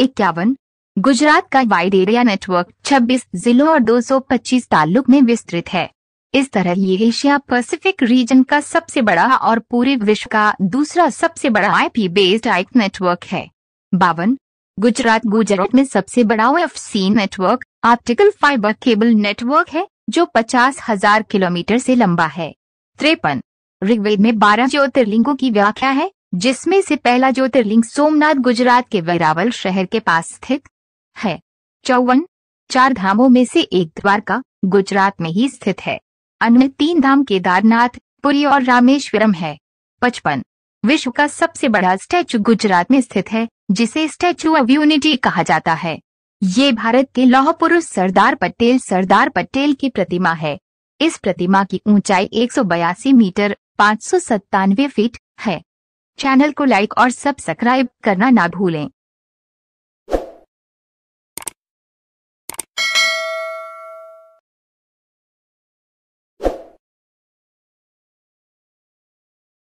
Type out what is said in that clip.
इक्यावन गुजरात का wide area network 26 जिलों और 225 ताल्लुक में विस्तृत है इस तरह ये एशिया पैसिफिक रीजन का सबसे बड़ा और पूरे विश्व का दूसरा सबसे बड़ा आईपी बेस्ड आईक नेटवर्क है बावन गुजरात गुजरात में सबसे बड़ा F network optical fibre cable network है जो पचास हजार किलोमीटर से लंबा है त्रेपन ऋग्वेद में बारह ज्योतिर्लिंगों की व्याख्या है जिसमें से पहला ज्योतिर्लिंग सोमनाथ गुजरात के वैरावल शहर के पास स्थित है चौवन चार धामों में से एक द्वारका गुजरात में ही स्थित है अन्य तीन धाम केदारनाथ पुरी और रामेश्वरम है पचपन विश्व का सबसे बड़ा स्टैचू गुजरात में स्थित है जिसे स्टैचू ऑफ यूनिटी कहा जाता है ये भारत के लौह पुरुष सरदार पटेल सरदार पटेल की प्रतिमा है इस प्रतिमा की ऊंचाई एक मीटर पाँच फीट है चैनल को लाइक और सब्सक्राइब करना ना भूलें